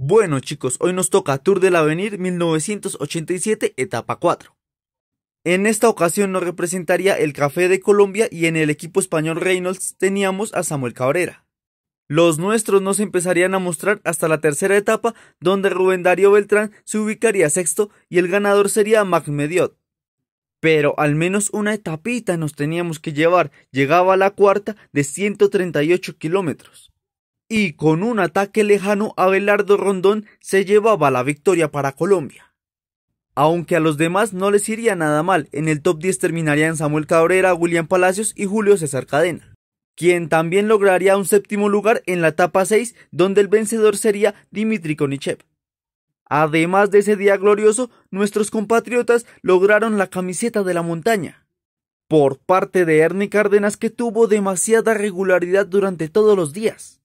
Bueno chicos, hoy nos toca Tour del Avenir 1987, etapa 4. En esta ocasión nos representaría el Café de Colombia y en el equipo español Reynolds teníamos a Samuel Cabrera. Los nuestros nos empezarían a mostrar hasta la tercera etapa, donde Rubén Darío Beltrán se ubicaría sexto y el ganador sería Mac Mediot. Pero al menos una etapita nos teníamos que llevar, llegaba la cuarta de 138 kilómetros y con un ataque lejano Abelardo Rondón se llevaba la victoria para Colombia. Aunque a los demás no les iría nada mal, en el top 10 terminarían Samuel Cabrera, William Palacios y Julio César Cadena, quien también lograría un séptimo lugar en la etapa 6, donde el vencedor sería Dimitri Konichev. Además de ese día glorioso, nuestros compatriotas lograron la camiseta de la montaña, por parte de Ernie Cárdenas que tuvo demasiada regularidad durante todos los días.